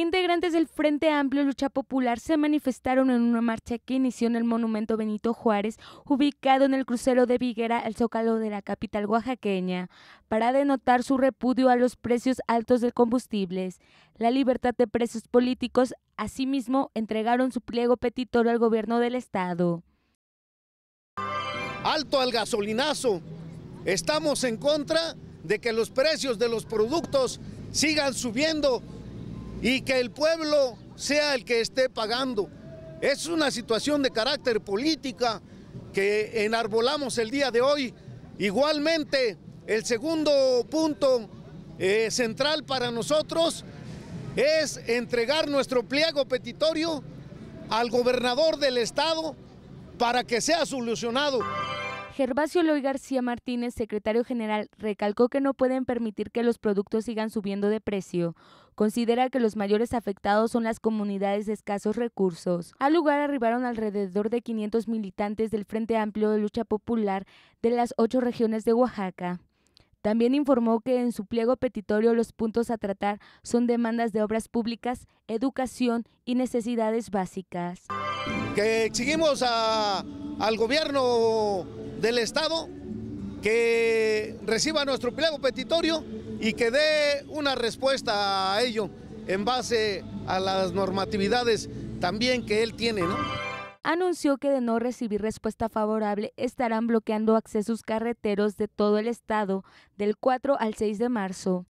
Integrantes del Frente Amplio Lucha Popular se manifestaron en una marcha que inició en el Monumento Benito Juárez, ubicado en el crucero de Viguera el zócalo de la capital oaxaqueña, para denotar su repudio a los precios altos de combustibles, la libertad de presos políticos. Asimismo, entregaron su pliego petitorio al gobierno del Estado. Alto al gasolinazo. Estamos en contra de que los precios de los productos sigan subiendo y que el pueblo sea el que esté pagando. Es una situación de carácter política que enarbolamos el día de hoy. Igualmente, el segundo punto eh, central para nosotros es entregar nuestro pliego petitorio al gobernador del estado para que sea solucionado. Gervasio Loy García Martínez, secretario general, recalcó que no pueden permitir que los productos sigan subiendo de precio. Considera que los mayores afectados son las comunidades de escasos recursos. Al lugar arribaron alrededor de 500 militantes del Frente Amplio de Lucha Popular de las ocho regiones de Oaxaca. También informó que en su pliego petitorio los puntos a tratar son demandas de obras públicas, educación y necesidades básicas que exigimos al gobierno del Estado que reciba nuestro pliego petitorio y que dé una respuesta a ello en base a las normatividades también que él tiene, Anunció que de no recibir respuesta favorable estarán bloqueando accesos carreteros de todo el estado del 4 al 6 de marzo.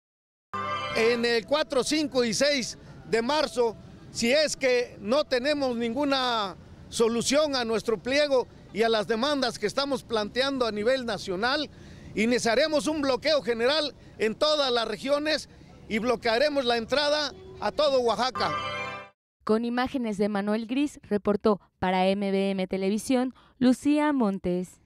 En el 4, 5 y 6 de marzo si es que no tenemos ninguna solución a nuestro pliego y a las demandas que estamos planteando a nivel nacional. Iniciaremos un bloqueo general en todas las regiones y bloquearemos la entrada a todo Oaxaca. Con imágenes de Manuel Gris, reportó para MBM Televisión Lucía Montes.